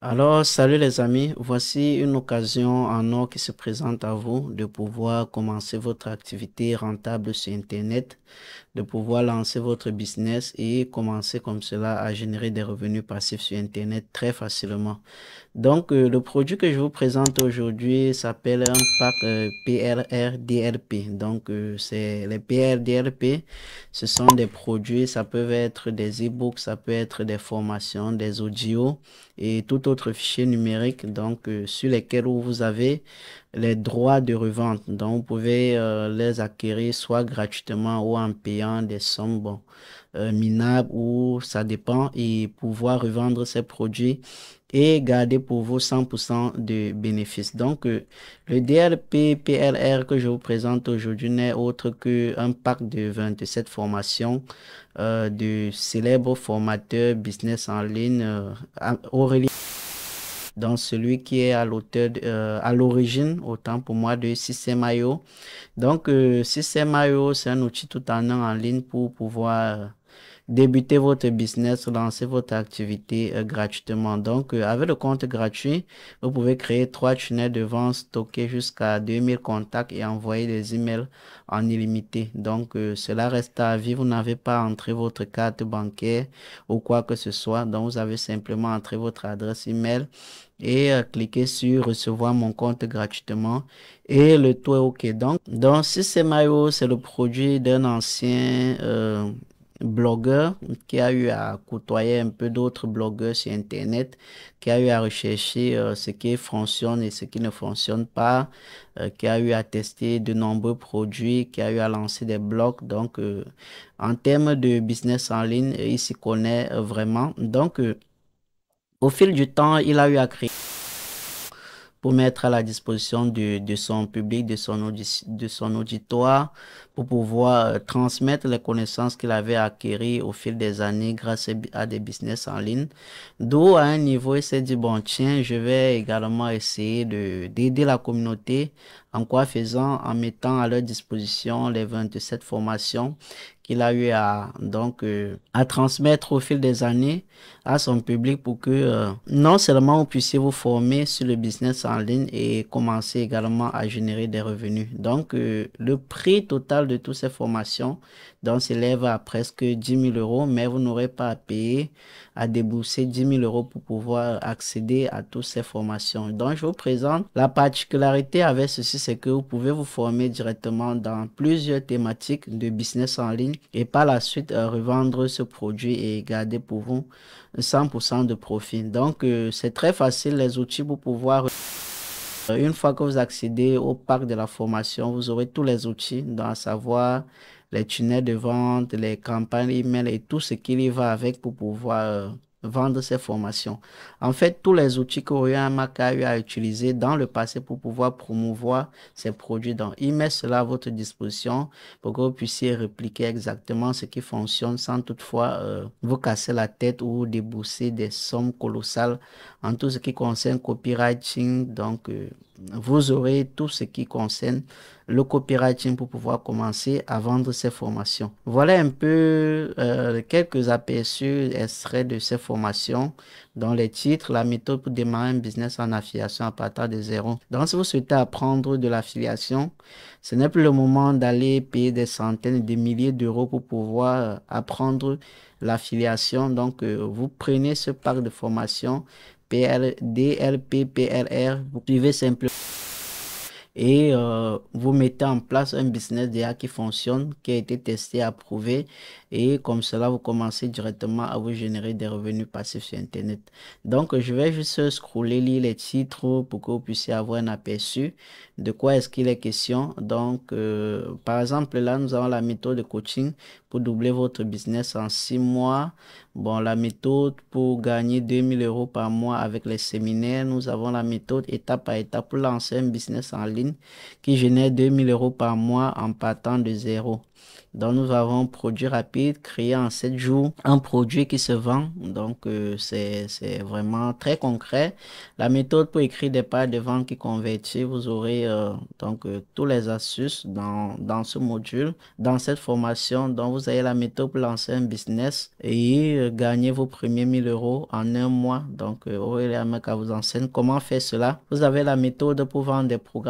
Alors, salut les amis, voici une occasion en or qui se présente à vous de pouvoir commencer votre activité rentable sur Internet, de pouvoir lancer votre business et commencer comme cela à générer des revenus passifs sur Internet très facilement. Donc, euh, le produit que je vous présente aujourd'hui s'appelle un pack PRRDRP. Euh, donc, euh, c'est les PRDRP. ce sont des produits, ça peut être des e-books, ça peut être des formations, des audios et tout autre fichier numérique, donc sur lesquels vous avez les droits de revente. Donc, vous pouvez euh, les acquérir soit gratuitement ou en payant des sommes euh, minables ou ça dépend et pouvoir revendre ces produits et garder pour vous 100% de bénéfices. Donc, euh, le DLP PLR que je vous présente aujourd'hui n'est autre qu'un pack de 27 formations de célèbres formateurs business en ligne Aurélie. Dans celui qui est à l'auteur, euh, à l'origine, autant pour moi, de I.O. Donc, euh, I.O. c'est un outil tout en un en ligne pour pouvoir euh, débuter votre business, lancer votre activité euh, gratuitement. Donc, euh, avec le compte gratuit, vous pouvez créer trois tunnels de vente, stocker jusqu'à 2000 contacts et envoyer des emails en illimité. Donc, euh, cela reste à vie. Vous n'avez pas entré votre carte bancaire ou quoi que ce soit. Donc, vous avez simplement entré votre adresse email et cliquez sur recevoir mon compte gratuitement et le tout est ok donc donc si c'est maillot c'est le produit d'un ancien blogueur qui a eu à côtoyer un peu d'autres blogueurs sur Internet, qui a eu à rechercher euh, ce qui fonctionne et ce qui ne fonctionne pas, euh, qui a eu à tester de nombreux produits, qui a eu à lancer des blogs. Donc, euh, en termes de business en ligne, il s'y connaît vraiment. Donc, au fil du temps, il a eu à créer pour mettre à la disposition de, son public, de son, de son auditoire, pour pouvoir euh, transmettre les connaissances qu'il avait acquises au fil des années grâce à des business en ligne. D'où, à un niveau, il s'est dit, bon, tiens, je vais également essayer d'aider la communauté en quoi faisant En mettant à leur disposition les 27 formations qu'il a eu à donc euh, à transmettre au fil des années à son public pour que euh, non seulement vous puissiez vous former sur le business en ligne et commencer également à générer des revenus. Donc euh, le prix total de toutes ces formations donc s'élève à presque 10 000 euros, mais vous n'aurez pas à payer, à débourser 10 000 euros pour pouvoir accéder à toutes ces formations. Donc je vous présente la particularité avec ceci, c'est que vous pouvez vous former directement dans plusieurs thématiques de business en ligne et par la suite euh, revendre ce produit et garder pour vous 100% de profit. Donc euh, c'est très facile les outils pour pouvoir... Euh, une fois que vous accédez au parc de la formation, vous aurez tous les outils, à savoir les tunnels de vente, les campagnes email et tout ce qui y va avec pour pouvoir euh, vendre ses formations. En fait, tous les outils que Royan a eu à dans le passé pour pouvoir promouvoir ses produits. Donc, il met cela à votre disposition pour que vous puissiez répliquer exactement ce qui fonctionne sans toutefois euh, vous casser la tête ou débourser des sommes colossales en tout ce qui concerne copywriting. Donc, euh, vous aurez tout ce qui concerne le copywriting pour pouvoir commencer à vendre ces formations. Voilà un peu euh, quelques aperçus, extraits de ces formations dans les titres, la méthode pour démarrer un business en affiliation à partir de zéro. Donc, si vous souhaitez apprendre de l'affiliation, ce n'est plus le moment d'aller payer des centaines, des milliers d'euros pour pouvoir euh, apprendre l'affiliation. Donc, euh, vous prenez ce parc de formation DLPPLR, vous pouvez simplement et euh, vous mettez en place un business déjà qui fonctionne, qui a été testé, approuvé et comme cela vous commencez directement à vous générer des revenus passifs sur Internet. Donc je vais juste scroller, lire les titres pour que vous puissiez avoir un aperçu de quoi est-ce qu'il est question. Donc euh, par exemple là nous avons la méthode de coaching pour doubler votre business en six mois. Bon, la méthode pour gagner 2000 euros par mois avec les séminaires. Nous avons la méthode étape par étape pour lancer un business en ligne qui génère 2000 euros par mois en partant de zéro. Donc, nous avons produit rapide, créé en 7 jours, un produit qui se vend. Donc, euh, c'est vraiment très concret. La méthode pour écrire des pages de vente qui convertit, vous aurez euh, donc euh, tous les astuces dans, ce module, dans cette formation. Donc, vous avez la méthode pour lancer un business et gagner vos premiers 1000 euros en un mois. Donc, Aurélien Meka vous enseigne comment faire cela. Vous avez la méthode pour vendre des programmes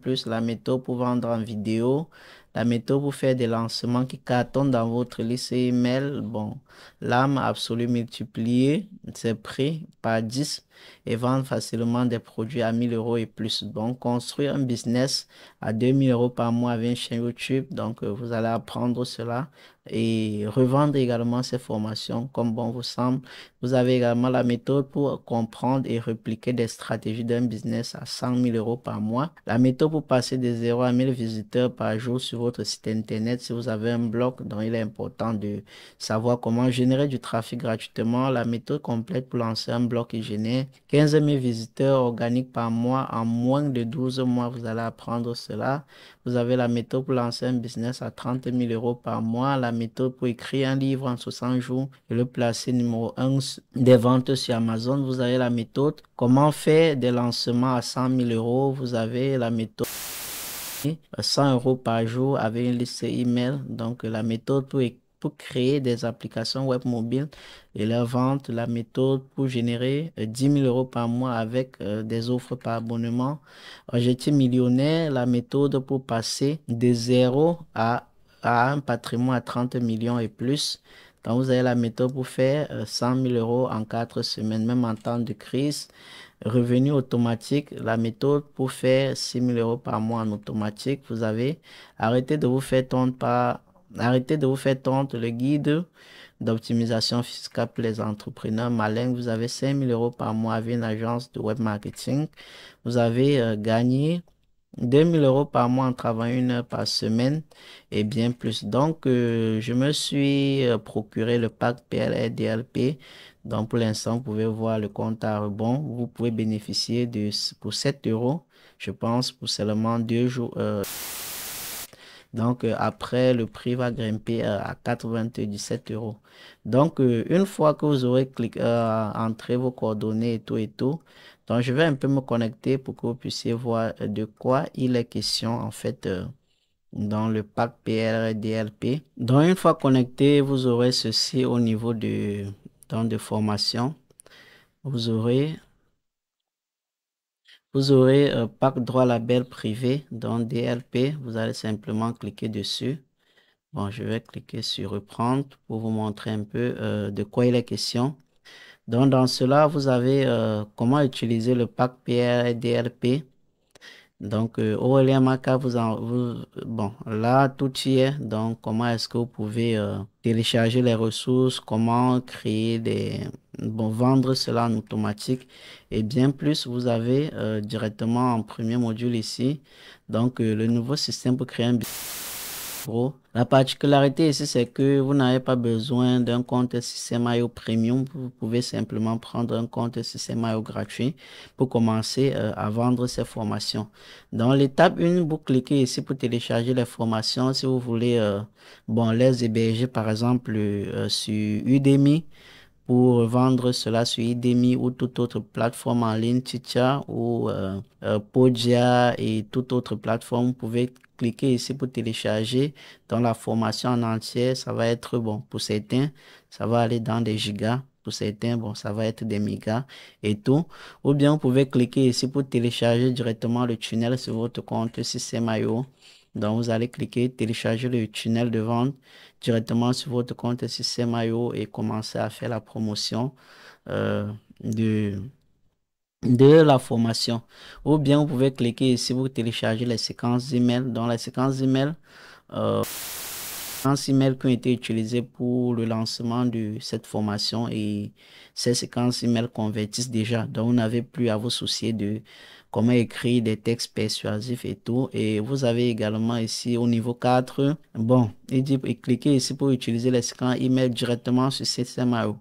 plus la méthode pour vendre en vidéo, la méthode pour faire des lancements qui cartonnent dans votre lycée email, bon, l'âme absolue multiplier ses prix par 10 et vendre facilement des produits à 1000 euros et plus. bon construire un business à 2000 euros par mois avec une chaîne YouTube. Donc, euh, vous allez apprendre cela et revendre également ces formations comme bon vous semble. Vous avez également la méthode pour comprendre et répliquer des stratégies d'un business à 100 000 euros par mois. La méthode pour passer de 0 à 1000 visiteurs par jour sur site internet, si vous avez un blog, dont il est important de savoir comment générer du trafic gratuitement. La méthode complète pour lancer un blog et génère 15 000 visiteurs organiques par mois en moins de 12 mois, vous allez apprendre cela. Vous avez la méthode pour lancer un business à 30 000 euros par mois, la méthode pour écrire un livre en 60 jours et le placer numéro 1 des ventes sur Amazon. Vous avez la méthode comment faire des lancements à 100 000 euros. Vous avez la méthode. 100 euh, euros par jour avec une liste email. Donc, la méthode pour, créer des applications web mobiles et leur vente, la méthode pour générer 10 euh, 000 euros par mois avec euh, des offres par abonnement. J'étais millionnaire, la méthode pour passer de zéro à, à un patrimoine à 30 millions et plus quand vous avez la méthode pour faire 100 euh, 000 euros en 4 semaines, même en temps de crise. Revenu automatique, la méthode pour faire 6 000 euros par mois en automatique. Vous avez arrêté de vous faire tendre par, arrêtez de vous faire tendre le guide d'optimisation fiscale pour les entrepreneurs malins. Vous avez 5 000 euros par mois avec une agence de web marketing. Vous avez euh, gagné 2000 euros par mois en travaillant une heure par semaine et bien plus. Donc, euh, je me suis euh, procuré le pack PLR-DLP. Donc, pour l'instant, vous pouvez voir le compte à rebond. Vous pouvez bénéficier de, pour 7 euros, je pense, pour seulement deux jours. Euh, donc euh, après, le prix va grimper euh, à 97 euros. Donc euh, une fois que vous aurez cliqué, entrer vos coordonnées et tout et tout, donc je vais un peu me connecter pour que vous puissiez voir de quoi il est question en fait dans le pack PRDLP. Donc une fois connecté, vous aurez ceci au niveau de, donc de formation. Vous aurez vous aurez euh, pack droit label privé, dans DLP. Vous allez simplement cliquer dessus. Bon, je vais cliquer sur reprendre pour vous montrer un peu euh, de quoi il est question. Donc, dans cela, vous avez euh, comment utiliser le pack PR et DLP. Donc, euh, Maca, vous en, vous, bon, là, tout y est. Donc, comment est-ce que vous pouvez télécharger les ressources, comment créer des, bon, vendre cela en automatique et bien plus. Vous avez euh, directement en premier module ici, donc euh, le nouveau système pour créer un pro La particularité ici, c'est que vous n'avez pas besoin d'un compte système IO Premium. Vous pouvez simplement prendre un compte IO gratuit pour commencer euh, à vendre ces formations. Dans l'étape 1, vous cliquez ici pour télécharger les formations si vous voulez bon, les héberger par exemple sur Udemy pour vendre cela sur Udemy ou toute autre plateforme en ligne, Titia ou euh, euh, Podia et toute autre plateforme. Vous pouvez cliquer ici pour télécharger dans la formation en entier. Ça va être bon pour certains, ça va aller dans des gigas. Pour certains, bon, ça va être des mégas et tout. Ou bien vous pouvez cliquer ici pour télécharger directement le tunnel sur votre compte Systemaio. Donc, vous allez cliquer télécharger le tunnel de vente directement sur votre compte IO et commencer à faire la promotion euh, de, de la formation. Ou bien, vous pouvez cliquer ici pour télécharger les séquences email. Dans les séquences email, euh, séquences qui ont été utilisés pour le lancement de cette formation et ces séquences emails convertissent déjà. Donc, vous n'avez plus à vous soucier de comment écrire des textes persuasifs et tout. Et vous avez également ici au niveau 4, bon, et cliquez ici pour utiliser les séquences email directement sur CCMAO.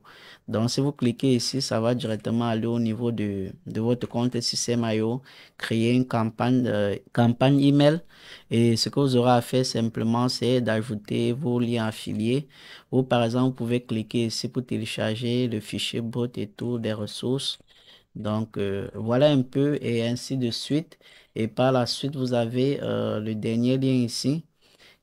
Donc, si vous cliquez ici, ça va directement aller au niveau de, votre compte système IO, créer une campagne, euh, campagne email. Et ce que vous aurez à faire simplement, c'est d'ajouter vos liens affiliés. Ou par exemple, vous pouvez cliquer ici pour télécharger le fichier bot et tout des ressources. Donc, euh, voilà un peu et ainsi de suite. Et par la suite, vous avez euh, le dernier lien ici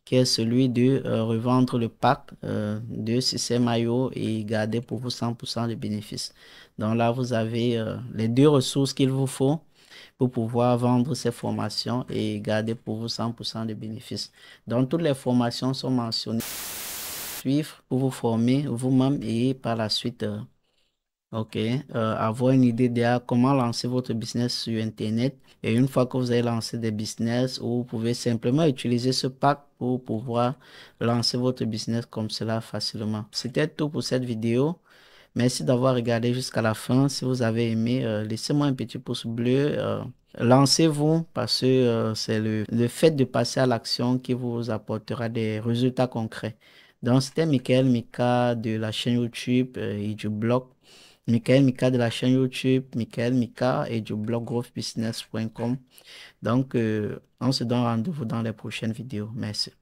qui est celui de euh, revendre le pack euh, de ces maillots et garder pour vous 100% de bénéfices. Donc là, vous avez euh, les deux ressources qu'il vous faut pour pouvoir vendre ces formations et garder pour vous 100% de bénéfices. Donc toutes les formations sont mentionnées suivre pour vous former vous-même et par la suite OK. Euh, avoir une idée de comment lancer votre business sur Internet. Et une fois que vous avez lancé des business, vous pouvez simplement utiliser ce pack pour pouvoir lancer votre business comme cela facilement. C'était tout pour cette vidéo. Merci d'avoir regardé jusqu'à la fin. Si vous avez aimé, euh, laissez-moi un petit pouce bleu. Euh, lancez-vous parce que c'est le, le fait de passer à l'action qui vous apportera des résultats concrets. Donc, c'était Michael Mika de la chaîne YouTube et du blog. Michael Mika de la chaîne YouTube Michael Mika et du blog growthbusiness.com. Donc, euh, on se donne rendez-vous dans les prochaines vidéos. Merci.